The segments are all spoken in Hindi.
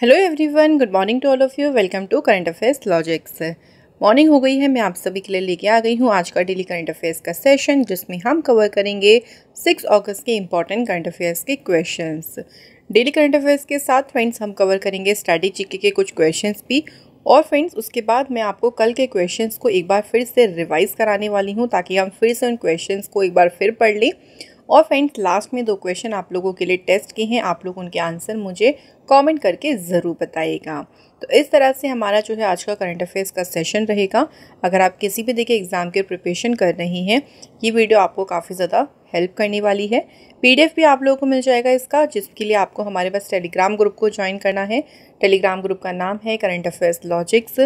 hello everyone good morning to all of you welcome to current affairs logics morning हो गई है मैं आप सभी के लिए लेके आ गई हूँ आज का डेली करंट अफेयर्स का सेशन जिसमें हम कवर करेंगे सिक्स अगस्त के इंपॉर्टेंट करंट अफेयर्स के क्वेश्चंस डेली करंट अफेयर्स के साथ फ्रेंड्स हम कवर करेंगे स्टडी के कुछ क्वेश्चन भी और फ्रेंड्स उसके बाद मैं आपको कल के क्वेश्चन को एक बार फिर से रिवाइज़ कराने वाली हूँ ताकि हम फिर से उन क्वेश्चन को एक बार फिर पढ़ लें और फ्रेंड्स लास्ट में दो क्वेश्चन आप लोगों के लिए टेस्ट के हैं आप लोग उनके आंसर मुझे कमेंट करके ज़रूर बताइएगा तो इस तरह से हमारा जो है आज का करंट अफेयर्स का सेशन रहेगा अगर आप किसी भी देखिए एग्ज़ाम के प्रिपरेशन कर रही हैं ये वीडियो आपको काफ़ी ज़्यादा हेल्प करने वाली है पीडीएफ भी आप लोगों को मिल जाएगा इसका जिसके लिए आपको हमारे पास टेलीग्राम ग्रुप को ज्वाइन करना है टेलीग्राम ग्रुप का नाम है करंट अफेयर्स लॉजिक्स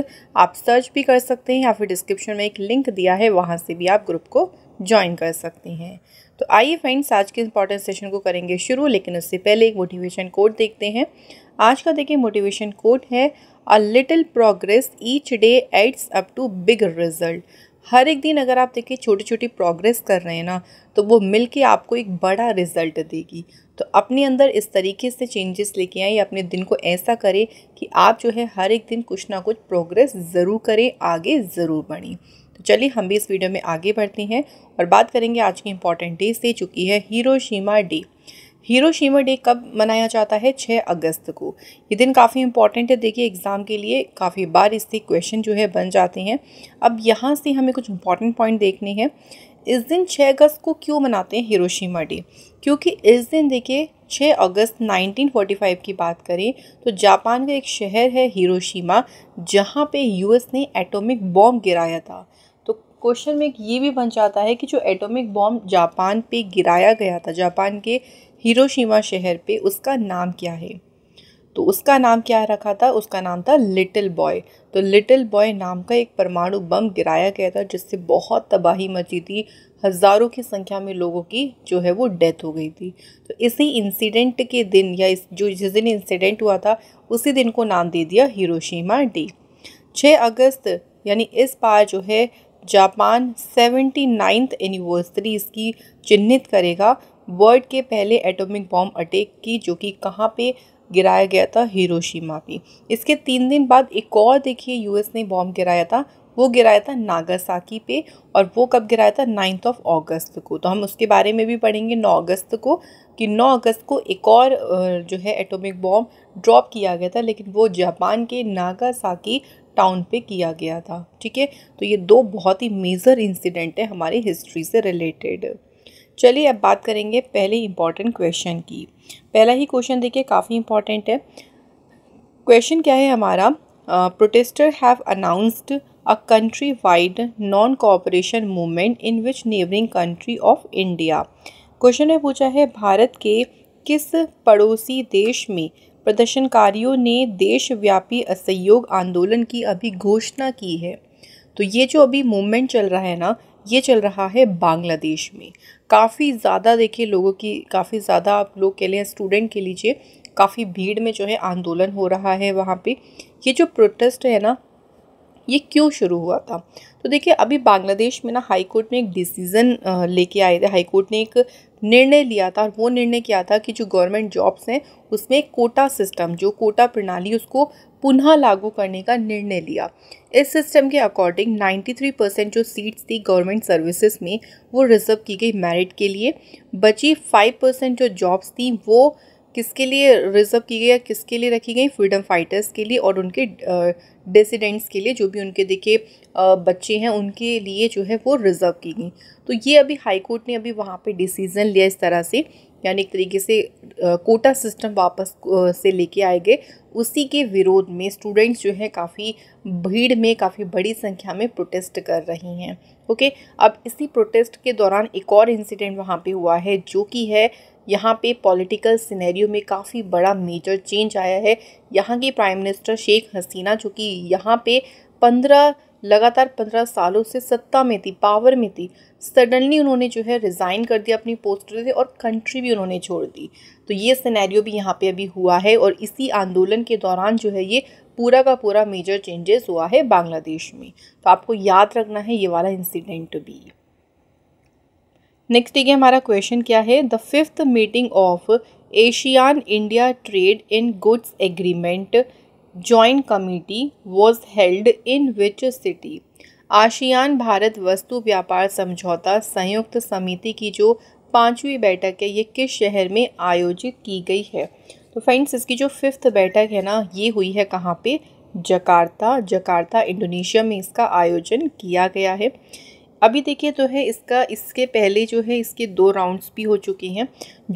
आप सर्च भी कर सकते हैं या फिर डिस्क्रिप्शन में एक लिंक दिया है वहाँ से भी आप ग्रुप को ज्वाइन कर सकते हैं तो आइए फ्रेंड्स आज के इंपॉर्टेंट सेशन को करेंगे शुरू लेकिन उससे पहले एक मोटिवेशन कोड देखते हैं आज का देखिए मोटिवेशन कोड है a little progress each day adds up to big result हर एक दिन अगर आप देखिए छोटी छोटी प्रोग्रेस कर रहे हैं ना तो वो मिल आपको एक बड़ा रिजल्ट देगी तो अपने अंदर इस तरीके से चेंजेस लेके आए अपने दिन को ऐसा करें कि आप जो है हर एक दिन कुछ ना कुछ प्रोग्रेस ज़रूर करें आगे ज़रूर बढ़ें चलिए हम भी इस वीडियो में आगे बढ़ते हैं और बात करेंगे आज की इम्पॉर्टेंट डे से चुकी है हीरोशीमा डे हीरोशीमा डे कब मनाया जाता है 6 अगस्त को ये दिन काफ़ी इम्पॉर्टेंट है देखिए एग्ज़ाम के लिए काफ़ी बार इससे क्वेश्चन जो है बन जाते हैं अब यहाँ से हमें कुछ इम्पॉर्टेंट पॉइंट देखने हैं इस दिन 6 अगस्त को क्यों मनाते हैं हिरोशिमा डे क्योंकि इस दिन देखिए 6 अगस्त 1945 की बात करें तो जापान का एक शहर है हीरोशीमा जहाँ पे यूएस ने एटॉमिक बॉम्ब गिराया था क्वेश्चन में एक ये भी बन जाता है कि जो एटॉमिक बॉम्ब जापान पे गिराया गया था जापान के हिरोशिमा शहर पे उसका नाम क्या है तो उसका नाम क्या रखा था उसका नाम था लिटिल बॉय तो लिटिल बॉय नाम का एक परमाणु बम गिराया गया था जिससे बहुत तबाही मची थी हज़ारों की संख्या में लोगों की जो है वो डेथ हो गई थी तो इसी इंसिडेंट के दिन या इस जो जिस दिन इंसिडेंट हुआ था उसी दिन को नाम दे दिया हिरोशिमा डे छः अगस्त यानी इस बार जो है जापान सेवेंटी नाइन्थ एनिवर्सरी इसकी चिन्हित करेगा वर्ल्ड के पहले एटॉमिक बॉम्ब अटैक की जो कि कहाँ पे गिराया गया था हिरोशिमा पे इसके तीन दिन बाद एक और देखिए यूएस ने बॉम्ब गिराया था वो गिराया था नागासाकी पे और वो कब गिराया था नाइन्थ ऑफ अगस्त को तो हम उसके बारे में भी पढ़ेंगे नौ अगस्त को कि नौ अगस्त को एक और जो है एटॉमिक बॉम्ब ड्रॉप किया गया था लेकिन वो जापान के नागासाकी टाउन पे किया गया था ठीक है तो ये दो बहुत ही मेजर इंसिडेंट है हमारी हिस्ट्री से रिलेटेड चलिए अब बात करेंगे पहले इंपॉर्टेंट क्वेश्चन की पहला ही क्वेश्चन देखिए काफ़ी इंपॉर्टेंट है क्वेश्चन क्या है हमारा protester have announced a country wide non cooperation movement in which neighbouring country of India question ने पूछा है भारत के किस पड़ोसी देश में प्रदर्शनकारियों ने देशव्यापी असहयोग आंदोलन की अभी घोषणा की है तो ये जो अभी मूवमेंट चल रहा है ना ये चल रहा है बांग्लादेश में काफ़ी ज़्यादा देखिए लोगों की काफ़ी ज़्यादा आप लोग के लिए स्टूडेंट के लीजिए काफ़ी भीड़ में जो है आंदोलन हो रहा है वहाँ पे ये जो प्रोटेस्ट है ना ये क्यों शुरू हुआ था तो देखिए अभी बांग्लादेश में ना हाई कोर्ट ने एक डिसीज़न लेके आए थे हाई कोर्ट ने एक निर्णय लिया था और वो निर्णय किया था कि जो गवर्नमेंट जॉब्स हैं उसमें कोटा सिस्टम जो कोटा प्रणाली उसको पुनः लागू करने का निर्णय लिया इस सिस्टम के अकॉर्डिंग 93 परसेंट जो सीट्स थी गवर्नमेंट सर्विसेज में वो रिजर्व की गई मेरिट के लिए बची 5 परसेंट जो जॉब्स थी वो किसके लिए रिजर्व की गई या किसके लिए रखी गई फ्रीडम फाइटर्स के लिए और उनके डिसिडेंट्स के लिए जो भी उनके देखिए बच्चे हैं उनके लिए जो है वो रिज़र्व की गई तो ये अभी हाई कोर्ट ने अभी वहाँ पे डिसीज़न लिया इस तरह से यानी एक तरीके से कोटा सिस्टम वापस से लेके आए गए उसी के विरोध में स्टूडेंट्स जो हैं काफ़ी भीड़ में काफ़ी बड़ी संख्या में प्रोटेस्ट कर रही हैं ओके अब इसी प्रोटेस्ट के दौरान एक और इंसिडेंट वहाँ पे हुआ है जो कि है यहाँ पे पॉलिटिकल सिनेरियो में काफ़ी बड़ा मेजर चेंज आया है यहाँ की प्राइम मिनिस्टर शेख हसीना जो कि यहाँ पे पंद्रह लगातार पंद्रह सालों से सत्ता में थी पावर में थी सडनली उन्होंने जो है रिज़ाइन कर दिया अपनी पोस्ट से और कंट्री भी उन्होंने छोड़ दी तो ये सिनेरियो भी यहाँ पे अभी हुआ है और इसी आंदोलन के दौरान जो है ये पूरा का पूरा मेजर चेंजेस हुआ है बांग्लादेश में तो आपको याद रखना है ये वाला इंसिडेंट भी नेक्स्ट देखिए हमारा क्वेश्चन क्या है the fifth meeting of ASEAN India trade in goods agreement joint committee was held in which city ASEAN भारत वस्तु व्यापार समझौता संयुक्त समिति की जो पांचवी बैठक है ये किस शहर में आयोजित की गई है तो फ्रेंड्स इसकी जो फिफ्थ बैठक है ना ये हुई है कहाँ पे जकार्ता जकार्ता इंडोनेशिया में इसका आयोजन किया गया है अभी देखिए तो है इसका इसके पहले जो है इसके दो राउंड्स भी हो चुके हैं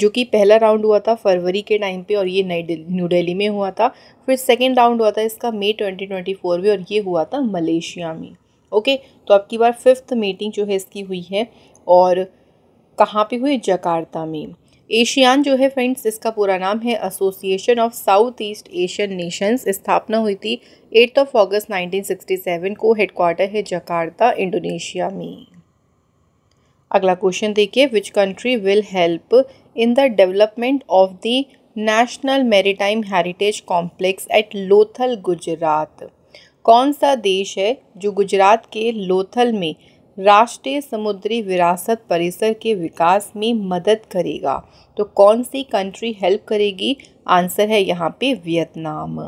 जो कि पहला राउंड हुआ था फरवरी के टाइम पे और ये नई न्यू दिल्ली में हुआ था फिर सेकेंड राउंड हुआ था इसका मई ट्वेंटी ट्वेंटी फोर में और ये हुआ था मलेशिया में ओके तो अब की बार फिफ्थ मीटिंग जो है इसकी हुई है और कहाँ पे हुई जकार्ता में एशियान जो है फ्रेंड्स इसका पूरा नाम है association of South East Asian nations स्थापना हुई थी एट्थ ऑफ अगस्त 1967 को हेडक्वार्टर है जकार्ता इंडोनेशिया में अगला क्वेश्चन देखिए which country will help in the development of the national maritime heritage complex at Lothal Gujarat कौन सा देश है जो गुजरात के लोथल में राष्ट्रीय समुद्री विरासत परिसर के विकास में मदद करेगा तो कौन सी कंट्री हेल्प करेगी आंसर है यहाँ पे वियतनाम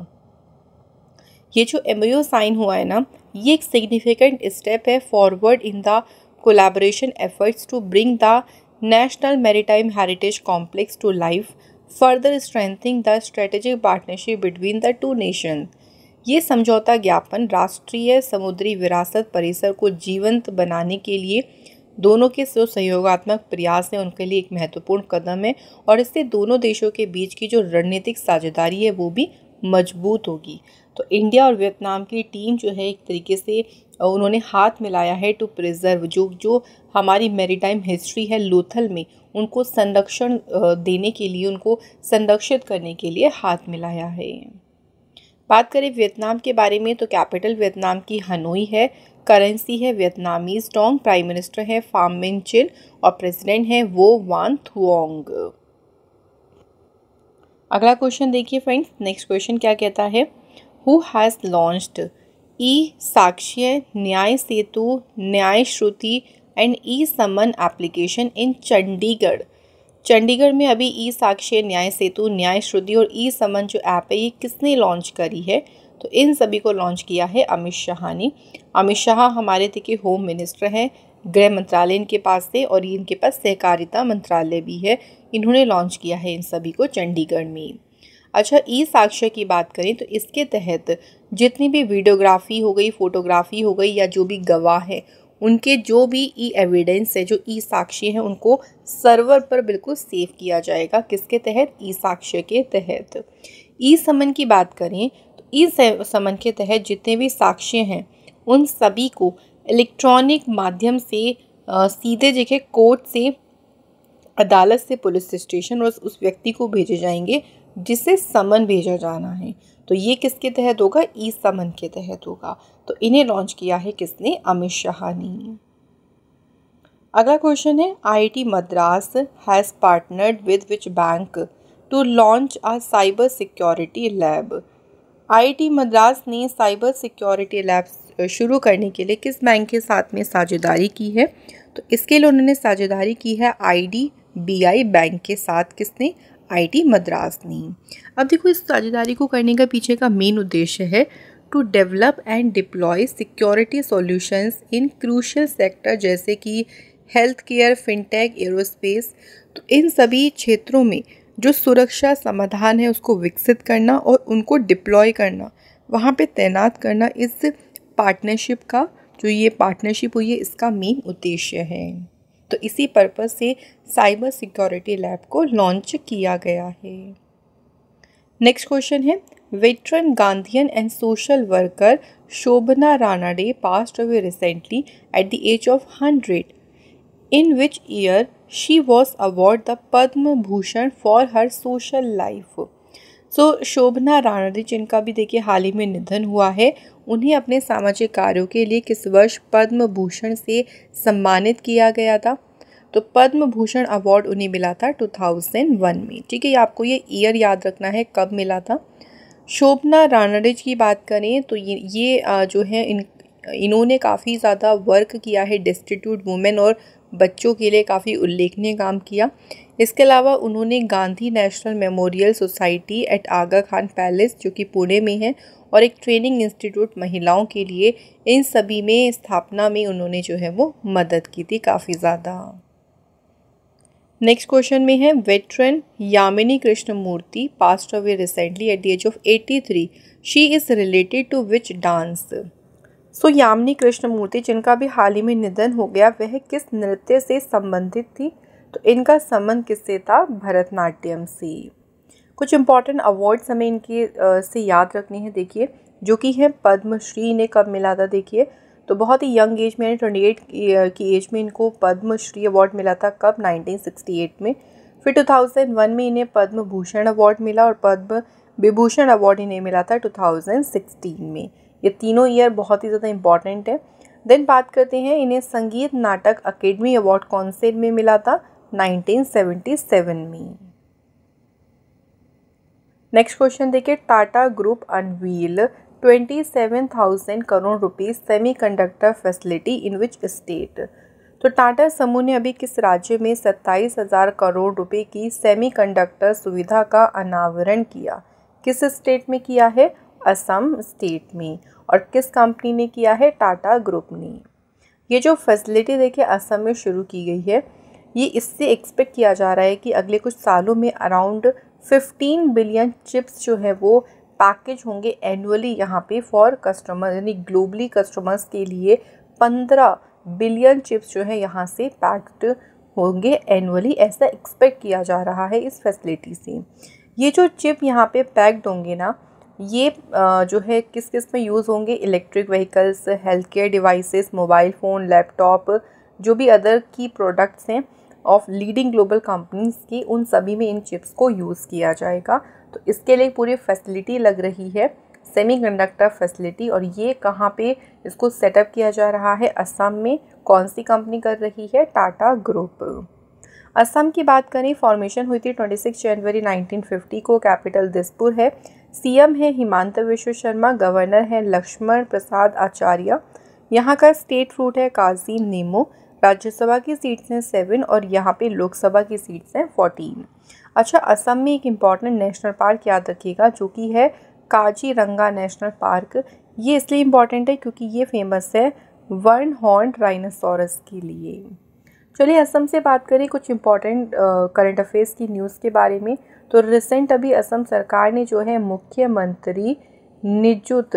ये जो एम साइन हुआ है ना ये एक सिग्निफिकेंट स्टेप है forward in the collaboration efforts to bring the national maritime heritage complex to life further strengthening the strategic partnership between the two nation ये समझौता ज्ञापन राष्ट्रीय समुद्री विरासत परिसर को जीवंत बनाने के लिए दोनों के जो सहयोगात्मक प्रयास हैं उनके लिए एक महत्वपूर्ण कदम है और इससे दोनों देशों के बीच की जो रणनीतिक साझेदारी है वो भी मजबूत होगी तो इंडिया और वियतनाम की टीम जो है एक तरीके से उन्होंने हाथ मिलाया है टू प्रिजर्व जो जो हमारी मेरीटाइम हिस्ट्री है लोथल में उनको संरक्षण देने के लिए उनको संरक्षित करने के लिए हाथ मिलाया है बात करें वियतनाम के बारे में तो कैपिटल वियतनाम की हनोई है करेंसी है वियतनामी स्टोंग प्राइम मिनिस्टर है फाम मिन चिन और प्रेसिडेंट है वो वान थुओंग अगला क्वेश्चन देखिए फ्रेंड्स नेक्स्ट क्वेश्चन क्या कहता है हु हैज़ लॉन्च्ड ई साक्ष्य Nyaya Setu Nyaya Shruti and e summon application in Chandigarh Chandigarh में अभी ई साक्ष्य न्याय सेतु न्याय श्रुति और ई समन जो ऐप है ये किसने लॉन्च करी है तो इन सभी को लॉन्च किया है अमित शाह ने अमित शाह हमारे देखिए होम मिनिस्टर हैं गृह मंत्रालय इनके पास थे और इनके पास सहकारिता मंत्रालय भी है इन्होंने लॉन्च किया है इन सभी को चंडीगढ़ में अच्छा ई साक्ष्य की बात करें तो इसके तहत जितनी भी वीडियोग्राफी हो गई फ़ोटोग्राफी हो गई या जो भी गवाह है उनके जो भी ई एविडेंस है जो ई साक्ष्य हैं उनको सर्वर पर बिल्कुल सेव किया जाएगा किसके तहत ई साक्ष्य के तहत ई समन की बात करें तो ई समन के तहत जितने भी साक्ष्य हैं उन सभी को इलेक्ट्रॉनिक माध्यम से आ, सीधे जगह कोर्ट से अदालत से पुलिस स्टेशन और उस व्यक्ति को भेजे जाएंगे जिसे समन भेजा जाना है तो ये किसके तहत होगा ई समन के तहत होगा तो इन्हें लॉन्च किया है किसने अमित शाह ने अगला क्वेश्चन है IIT Madras has partnered with which bank to launch a cyber security lab IIT Madras ने साइबर सिक्योरिटी लैब शुरू करने के लिए किस बैंक के साथ में साझेदारी की है तो इसके लिए उन्होंने साझेदारी की है आईडीबीआई बैंक के साथ किसने आईटी मद्रास ने अब देखो इस साझेदारी को करने का पीछे का मेन उद्देश्य है to develop and deploy security solutions in crucial sector जैसे कि हेल्थ केयर फिनटेक एरोस्पेस तो इन सभी क्षेत्रों में जो सुरक्षा समाधान है उसको विकसित करना और उनको डिप्लॉय करना वहाँ पे तैनात करना इस पार्टनरशिप का जो ये पार्टनरशिप हुई है इसका मेन उद्देश्य है तो इसी पर्पस से साइबर सिक्योरिटी लैब को लॉन्च किया गया है नेक्स्ट क्वेश्चन है veteran Gandhian and social worker Shobhana Ranade pass away recently at the age of hundred in which year she was award the Padma Bhushan for her social life so Shobhana Ranade जिनका भी देखिए हाल ही में निधन हुआ है उन्हें अपने सामाजिक कार्यों के लिए किस वर्ष पद्म भूषण से सम्मानित किया गया था तो पद्म भूषण अवार्ड उन्हें मिला था 2001 में ठीक है आपको ये ईयर याद रखना है कब मिला था शोभना रानड़ेज की बात करें तो ये ये जो है इन इन्होंने काफ़ी ज़्यादा वर्क किया है डिस्टिट्यूट वुमेन और बच्चों के लिए काफ़ी उल्लेखनीय काम किया इसके अलावा उन्होंने Gandhi national memorial society at Aga Khan palace जो कि पुणे में है और एक ट्रेनिंग इंस्टीट्यूट महिलाओं के लिए इन सभी में स्थापना में उन्होंने जो है वो मदद की थी काफ़ी ज़्यादा नेक्स्ट क्वेश्चन में है veteran Yamini Krishna Murthy passed away recently at the age of eighty three she is related to which dance so Yamini Krishna Murthy जिनका भी हाल ही में निधन हो गया वह किस नृत्य से संबंधित थी तो इनका संबंध किससे था भरतनाट्यम से कुछ इंपॉर्टेंट अवार्ड्स हमें इनके से याद रखने हैं देखिए जो कि है पद्मश्री ने कब मिला था देखिए तो बहुत ही यंग एज में यानी ट्वेंटी एट की एज में इनको पद्मश्री अवार्ड मिला था कब 1968 में फिर 2001 में इन्हें पद्म भूषण अवार्ड मिला और पद्म विभूषण अवार्ड इन्हें मिला था 2016 में ये तीनों ईयर बहुत ही ज़्यादा इंपॉर्टेंट है देन बात करते हैं इन्हें संगीत नाटक अकेडमी अवार्ड कौन से में मिला था नाइनटीन में नेक्स्ट क्वेश्चन देखिए Tata group unveil twenty seven thousand crore rupees conductor facility in which state तो टाटा समूह ने अभी किस राज्य में सत्ताईस हज़ार करोड़ रुपए की सेमी कंडक्टर सुविधा का अनावरण किया किस स्टेट में किया है असम स्टेट में और किस कंपनी ने किया है टाटा ग्रुप ने ये जो फैसिलिटी देखिए असम में शुरू की गई है ये इससे एक्सपेक्ट किया जा रहा है कि अगले कुछ सालों में अराउंड फिफ्टीन बिलियन चिप्स जो है वो पैकेज होंगे एनुअली यहाँ पे फॉर कस्टमर यानी ग्लोबली कस्टमर्स के लिए पंद्रह बिलियन चिप्स जो है यहाँ से पैक्ड होंगे एनुअली ऐसा एक्सपेक्ट किया जा रहा है इस फैसिलिटी से ये जो चिप यहाँ पे पैक्ड होंगे ना ये जो है किस किस में यूज़ होंगे electric vehicles health care devices mobile phone laptop जो भी अदर की प्रोडक्ट्स हैं ऑफ लीडिंग ग्लोबल कंपनीज की उन सभी में इन चिप्स को यूज़ किया जाएगा तो इसके लिए पूरी फैसिलिटी लग रही है सेमीकंडक्टर फैसिलिटी और ये कहाँ पे इसको सेटअप किया जा रहा है असम में कौन सी कंपनी कर रही है टाटा ग्रुप असम की बात करें फॉर्मेशन हुई थी 26 जनवरी 1950 को कैपिटल दिसपुर है सीएम है हिमांत विश्व शर्मा गवर्नर है लक्ष्मण प्रसाद आचार्य यहाँ का स्टेट फ्रूट है काजी नीमू राज्यसभा की सीट्स हैं सेवन और यहाँ पे लोकसभा की सीट्स हैं फोर्टीन अच्छा असम में एक इम्पॉर्टेंट नेशनल पार्क याद रखिएगा जो कि है काजी रंगा नेशनल पार्क ये इसलिए इम्पॉर्टेंट है क्योंकि ये फेमस है वर्न हॉर्न राइनासोरस के लिए चलिए असम से बात करें कुछ इम्पॉर्टेंट करंट अफेयर्स की न्यूज़ के बारे में तो रिसेंट अभी असम सरकार ने जो है मुख्यमंत्री निजुत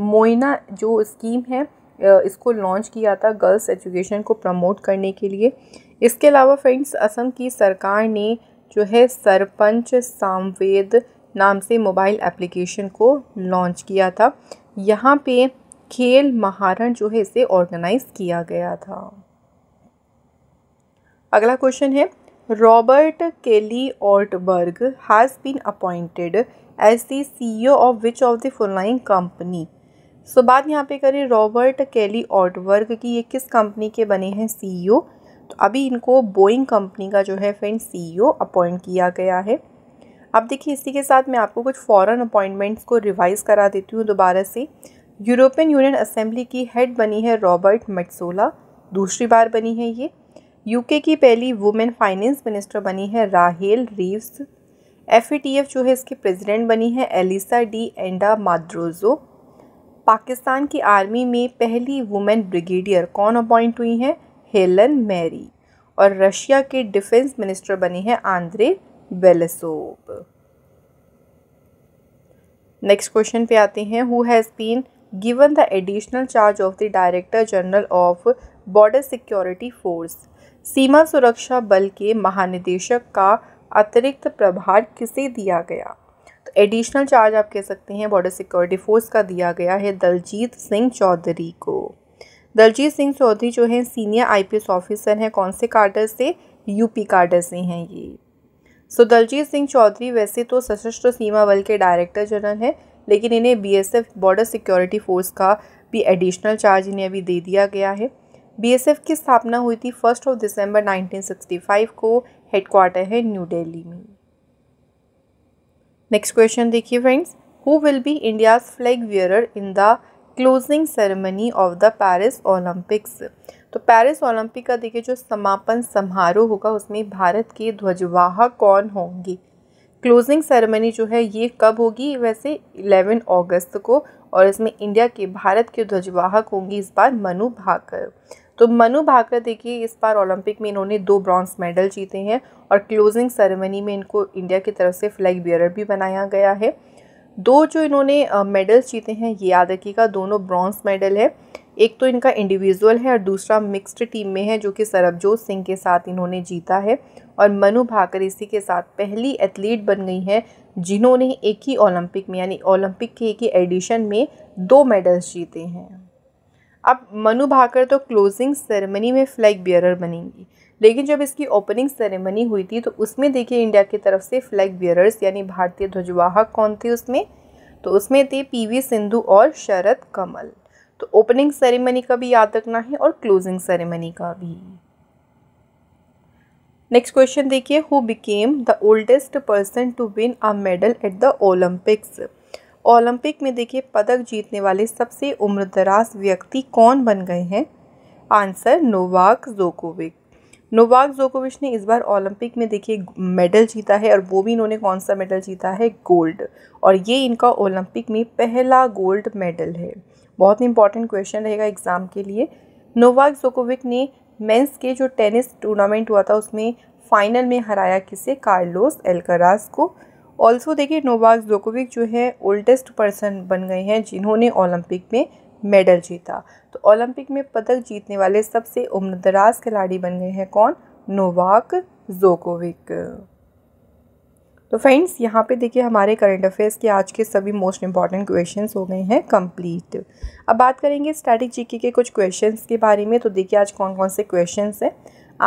मोइना जो स्कीम है इसको लॉन्च किया था गर्ल्स एजुकेशन को प्रमोट करने के लिए इसके अलावा फ्रेंड्स असम की सरकार ने जो है सरपंच सामवेद नाम से मोबाइल एप्लीकेशन को लॉन्च किया था यहाँ पे खेल महारण जो है इसे ऑर्गेनाइज किया गया था अगला क्वेश्चन है Robert Kelly Ortberg has been appointed as the C CEO of which of the following company so so, बात यहाँ पे करें रॉबर्ट केली ऑटवर्क की ये किस कंपनी के बने हैं सीईओ e तो अभी इनको बोइंग कंपनी का जो है फ्रेंड सीईओ अपॉइंट किया गया है अब देखिए इसी के साथ मैं आपको कुछ फ़ॉरन अपॉइंटमेंट्स को रिवाइज़ करा देती हूँ दोबारा से यूरोपियन यूनियन असेंबली की हेड बनी है रॉबर्ट मटसोला दूसरी बार बनी है ये यूके की पहली वुमेन फाइनेंस मिनिस्टर बनी है राहेल रीव्स एफ e जो है इसकी प्रेसिडेंट बनी है Elisa de Anda Madrazo Pakistan की आर्मी में पहली वुमेन ब्रिगेडियर कौन अपॉइंट हुई हैं हेलन मैरी और रशिया के डिफेंस मिनिस्टर बने हैं आंद्रे बेलेसोव नेक्स्ट क्वेश्चन पे आते हैं who has been given the additional charge of the director general of border security force सीमा सुरक्षा बल के महानिदेशक का अतिरिक्त प्रभार किसे दिया गया एडिशनल चार्ज आप कह सकते हैं बॉर्डर सिक्योरिटी फोर्स का दिया गया है दलजीत सिंह चौधरी को दलजीत सिंह चौधरी जो है सीनियर आईपीएस ऑफिसर हैं कौन से कार्डर से यूपी कार्डर से हैं ये सो दलजीत सिंह चौधरी वैसे तो सशस्त्र सीमा बल के डायरेक्टर जनरल हैं लेकिन इन्हें बीएसएफ बॉर्डर सिक्योरिटी फोर्स का भी एडिशनल चार्ज इन्हें अभी दे दिया गया है बीएसएफ की स्थापना हुई थी फर्स्ट ऑफ दिसंबर 1965 को हेडक्वार्टर है न्यू दिल्ली में नेक्स्ट क्वेश्चन देखिए friends who will be India's flag bearer in the closing ceremony of the Paris Olympics तो पेरिस ओलंपिक का देखिए जो समापन समारोह होगा उसमें भारत के ध्वजवाहक कौन होंगे क्लोजिंग सेरेमनी जो है ये कब होगी वैसे 11 अगस्त को और इसमें इंडिया के भारत के ध्वजवाहक होंगे इस बार मनु भाकर तो मनु भाकर देखिए इस बार ओलंपिक में इन्होंने दो ब्रॉन्ज मेडल जीते हैं और क्लोजिंग सेरेमनी में इनको इंडिया की तरफ से फ्लैग बियरर भी बनाया गया है दो जो इन्होंने मेडल्स जीते हैं ये याद रखिएगा दोनों ब्रॉन्ज मेडल है एक तो इनका इंडिविजुअल है और दूसरा मिक्स्ड टीम में है जो कि सरबजोत सिंह के साथ इन्होंने जीता है और मनु भाकर इसी के साथ पहली एथलीट बन गई हैं जिन्होंने एक ही ओलंपिक में यानी ओलंपिक के एक ही एडिशन में दो मेडल्स जीते हैं अब मनु भाकर तो क्लोजिंग सेरेमनी में फ्लैग बियरर बनेंगी लेकिन जब इसकी ओपनिंग सेरेमनी हुई थी तो उसमें देखिए इंडिया की तरफ से फ्लैग बियरर्स यानी भारतीय ध्वजवाहक कौन थे उसमें तो उसमें थे पीवी सिंधु और शरद कमल तो ओपनिंग सेरेमनी का भी याद रखना है और क्लोजिंग सेरेमनी का भी नेक्स्ट क्वेश्चन देखिए who became the oldest person to win a medal at the Olympics Olympic में देखिए पदक जीतने वाले सबसे उम्रदराज व्यक्ति कौन बन गए हैं आंसर नोवाक जोकोविक नोवाक जोकोविच ने इस बार ओलंपिक में देखिए मेडल जीता है और वो भी इन्होंने कौन सा मेडल जीता है गोल्ड और ये इनका ओलंपिक में पहला गोल्ड मेडल है बहुत ही इंपॉर्टेंट क्वेश्चन रहेगा एग्ज़ाम के लिए नोवाक जोकोविक ने मेंस के जो टेनिस टूर्नामेंट हुआ था उसमें फाइनल में हराया किसे कार्लोस एल्करास को ऑल्सो देखिए नोवाक जोकोविक जो है ओल्डेस्ट पर्सन बन गए हैं जिन्होंने ओलंपिक में मेडल जीता तो ओलंपिक में पदक जीतने वाले सबसे उम्रदराज खिलाड़ी बन गए हैं कौन नोवाक जोकोविक तो फ्रेंड्स यहाँ पे देखिए हमारे करंट अफेयर्स के आज के सभी मोस्ट इंपॉर्टेंट क्वेश्चंस हो गए हैं कंप्लीट अब बात करेंगे स्टैटिक जीके के कुछ क्वेश्चंस के बारे में तो देखिए आज कौन कौन से क्वेश्चंस हैं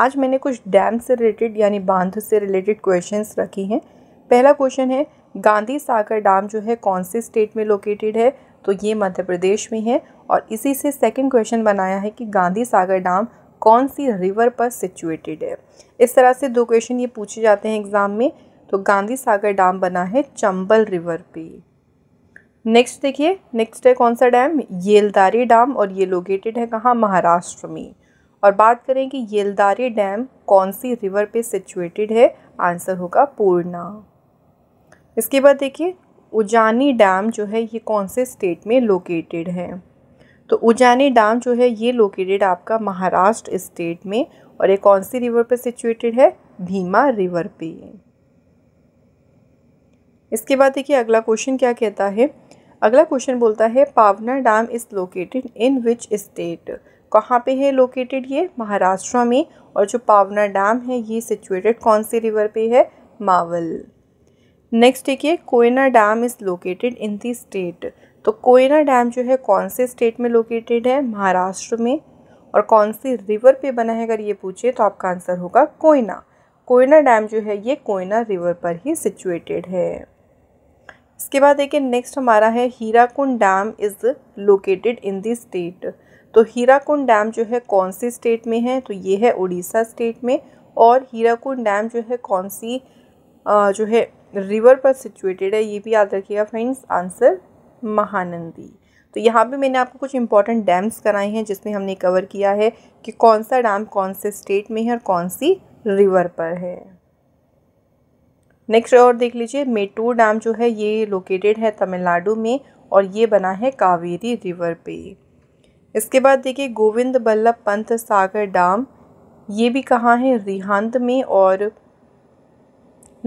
आज मैंने कुछ डैम से रिलेटेड यानी बांध से रिलेटेड क्वेश्चंस रखी हैं पहला क्वेश्चन है गांधी सागर डैम जो है कौन से स्टेट में लोकेटेड है तो ये मध्य प्रदेश में है और इसी से सेकंड क्वेश्चन बनाया है कि गांधी सागर डैम कौन सी रिवर पर सिचुएटेड है इस तरह से दो क्वेश्चन ये पूछे जाते हैं एग्ज़ाम में तो गांधी सागर डैम बना है चंबल रिवर पे नेक्स्ट देखिए नेक्स्ट है कौन सा डैम येलदारी डैम और ये लोकेटेड है कहाँ महाराष्ट्र में और बात करें कि येलदारी डैम कौन सी रिवर पे सिचुएटेड है आंसर होगा पूर्णा इसके बाद देखिए उजानी डैम जो है ये कौन से स्टेट में लोकेटेड है तो उजानी डैम जो है ये लोकेटेड आपका महाराष्ट्र स्टेट में और ये कौन सी रिवर पे सिचुएटेड है भीमा रिवर पे इसके बाद देखिए अगला क्वेश्चन क्या कहता है अगला क्वेश्चन बोलता है Pavana dam is located in which state कहाँ पे है लोकेटेड ये महाराष्ट्र में और जो पावना डैम है ये सिचुएटेड कौन से रिवर पे है मावल नेक्स्ट देखिए Koyna dam is located in the state तो कोयना डैम जो है कौन से स्टेट में लोकेटेड है महाराष्ट्र में और कौन से रिवर पे बना है अगर ये पूछे तो आपका आंसर होगा कोयना कोयना डैम जो है ये कोयना रिवर पर ही सिचुएटेड है इसके बाद देखिए नेक्स्ट हमारा है Hirakud dam is located in the state तो हीराकुंड डैम जो है कौन सी स्टेट में है तो ये है उड़ीसा स्टेट में और हीराकुंड डैम जो है कौन सी आ, जो है रिवर पर सिचुएटेड है ये भी याद रखिएगा फ्रेंड्स आंसर महानंदी तो यहाँ पे मैंने आपको कुछ इंपॉर्टेंट डैम्स कराए हैं जिसमें हमने कवर किया है कि कौन सा डैम कौन से स्टेट में है और कौन सी रिवर पर है नेक्स्ट और देख लीजिए मेटूर डैम जो है ये लोकेटेड है तमिलनाडु में और ये बना है कावेरी रिवर पे इसके बाद देखिए गोविंद बल्लभ पंत सागर डैम ये भी कहाँ है रिहांत में और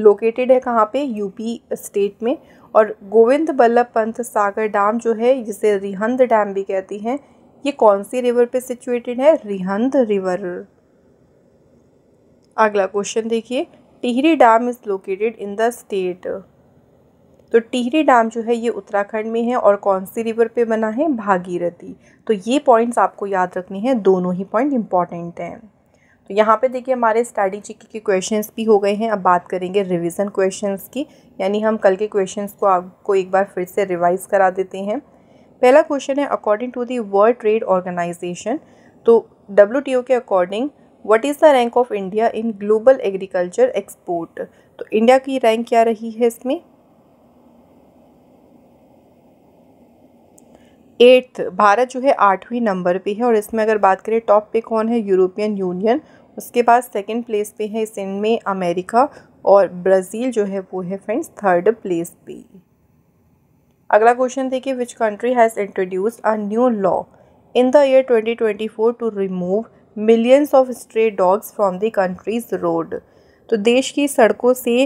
लोकेटेड है कहाँ पे यूपी स्टेट में और गोविंद बल्लभ पंत सागर डैम जो है जिसे रिहंद डैम भी कहती हैं ये कौन सी रिवर पे सिचुएटेड है रिहंद रिवर अगला क्वेश्चन देखिए Tehri dam is located in the state तो टिहरी डैम जो है ये उत्तराखंड में है और कौन सी रिवर पे बना है भागीरथी तो ये पॉइंट्स आपको याद रखने हैं दोनों ही पॉइंट इंपॉर्टेंट हैं तो यहाँ पे देखिए हमारे स्टडी चिक के क्वेश्चंस भी हो गए हैं अब बात करेंगे रिवीजन क्वेश्चंस की यानी हम कल के क्वेश्चंस को आपको एक बार फिर से रिवाइज करा देते हैं पहला क्वेश्चन है according to the world trade organisation तो डब्ल्यू के according what is the rank of India in global agriculture export तो इंडिया की रैंक क्या रही है इसमें एट्थ भारत जो है आठवीं नंबर पे है और इसमें अगर बात करें टॉप पे कौन है यूरोपियन यूनियन उसके बाद सेकंड प्लेस पे है इस में अमेरिका और ब्राज़ील जो है वो है फ्रेंड्स थर्ड प्लेस पे अगला क्वेश्चन देखिए which country has introduce a new law in the year 2024 to remove millions of stray dogs from the country's road तो देश की सड़कों से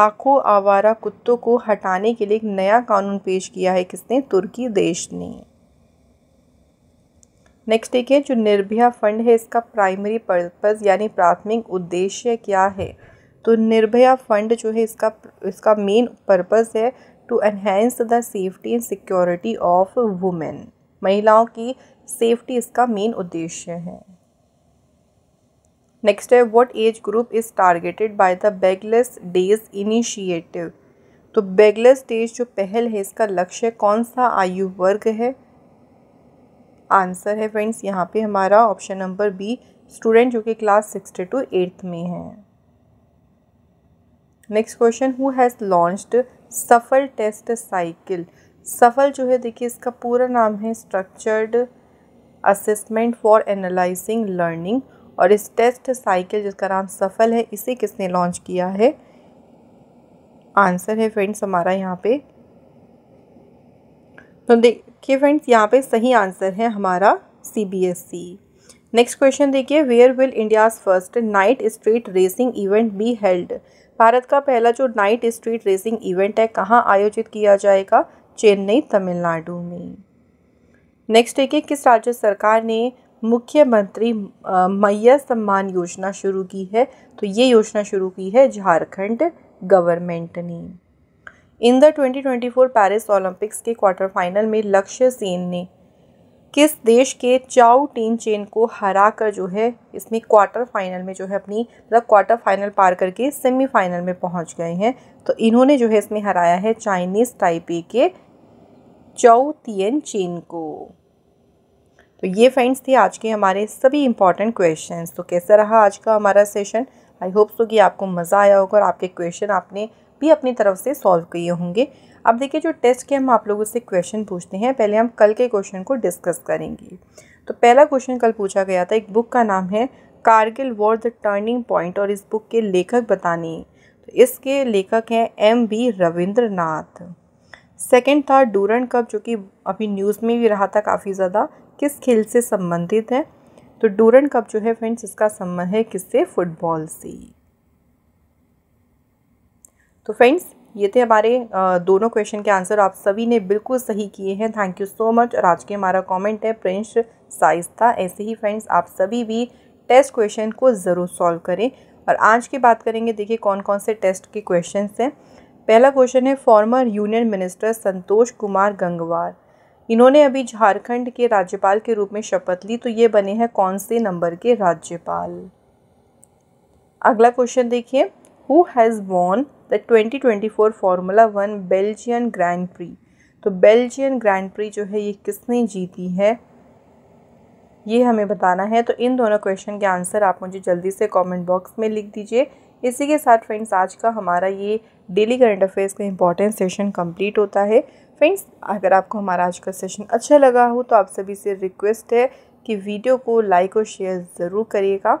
लाखों आवारा कुत्तों को हटाने के लिए एक नया कानून पेश किया है किसने तुर्की देश ने नेक्स्ट देखिए जो निर्भया फंड है इसका प्राइमरी पर्पस यानी प्राथमिक उद्देश्य क्या है तो निर्भया फंड जो है इसका इसका मेन पर्पस है to enhance the safety and security of women महिलाओं की सेफ्टी इसका मेन उद्देश्य है नेक्स्ट है what age group is targeted by the bagless days initiative तो बेगलेस डेज जो पहल है इसका लक्ष्य कौन सा आयु वर्ग है आंसर है फ्रेंड्स यहाँ पे हमारा ऑप्शन नंबर बी स्टूडेंट जो कि क्लास सिक्स टू एट्थ में है next question who has launched SAFAL test cycle SAFAL जो है देखिए इसका पूरा नाम है structured assessment for analysing learning और इस टेस्ट साइकिल जिसका नाम सफल है इसे किसने लॉन्च किया है आंसर है फ्रेंड्स हमारा यहाँ पे तो देख देखिए फ्रेंड्स यहाँ पे सही आंसर है हमारा C B S E next question देखिए where will India's first night street racing event be held Bharat का पहला जो नाइट स्ट्रीट रेसिंग इवेंट है कहाँ आयोजित किया जाएगा चेन्नई तमिलनाडु में नेक्स्ट देखिए किस राज्य सरकार ने मुख्यमंत्री मैया सम्मान योजना शुरू की है तो ये योजना शुरू की है झारखंड गवर्नमेंट ने इन द 2024 पेरिस ओलंपिक्स के क्वार्टर फाइनल में लक्ष्य सेन ने किस देश के चाउ टीन चेन को हरा कर जो है इसमें क्वार्टर फाइनल में जो है अपनी मतलब क्वार्टर फाइनल पार करके सेमीफाइनल में पहुंच गए हैं तो इन्होंने जो है इसमें हराया है चाइनीज़ टाइपे के चाउ तियन चेन को तो ये फ्रेंड्स थे आज के हमारे सभी इंपॉर्टेंट क्वेश्चंस तो कैसा रहा आज का हमारा सेशन आई होप सो कि आपको मज़ा आया होगा और आपके क्वेश्चन आपने भी अपनी तरफ से सॉल्व किए होंगे अब देखिए जो टेस्ट के हम आप लोगों से क्वेश्चन पूछते हैं पहले हम कल के क्वेश्चन को डिस्कस करेंगे तो पहला क्वेश्चन कल पूछा गया था एक बुक का नाम है Kargil war the turning point और इस बुक के लेखक बताने तो इसके लेखक हैं एम बी नाथ सेकेंड था डूरन कप जो कि अभी न्यूज़ में भी रहा था काफ़ी ज़्यादा किस खेल से संबंधित है तो डूरन कप जो है फ्रेंड्स इसका संबंध है किससे फुटबॉल से तो फ्रेंड्स ये थे हमारे दोनों क्वेश्चन के आंसर आप सभी ने बिल्कुल सही किए हैं थैंक यू सो मच और आज के हमारा कमेंट है प्रिंस साइज था ऐसे ही फ्रेंड्स आप सभी भी टेस्ट क्वेश्चन को ज़रूर सॉल्व करें और आज की बात करेंगे देखिए कौन कौन से टेस्ट के क्वेश्चन हैं पहला क्वेश्चन है former union minister Santosh Kumar Gangwar इन्होंने अभी झारखंड के राज्यपाल के रूप में शपथ ली तो ये बने हैं कौन से नंबर के राज्यपाल अगला क्वेश्चन देखिए who has won the twenty twenty four Formula One Belgian Grand Prix तो बेल्जियन ग्रैंड प्री जो है ये किसने जीती है ये हमें बताना है तो इन दोनों क्वेश्चन के आंसर आप मुझे जल्दी से कमेंट बॉक्स में लिख दीजिए इसी के साथ फ्रेंड्स आज का हमारा ये डेली करंट अफेयर्स का इंपॉर्टेंट सेशन कंप्लीट होता है फ्रेंड्स अगर आपको हमारा आज का सेशन अच्छा लगा हो तो आप सभी से रिक्वेस्ट है कि वीडियो को लाइक और शेयर ज़रूर करिएगा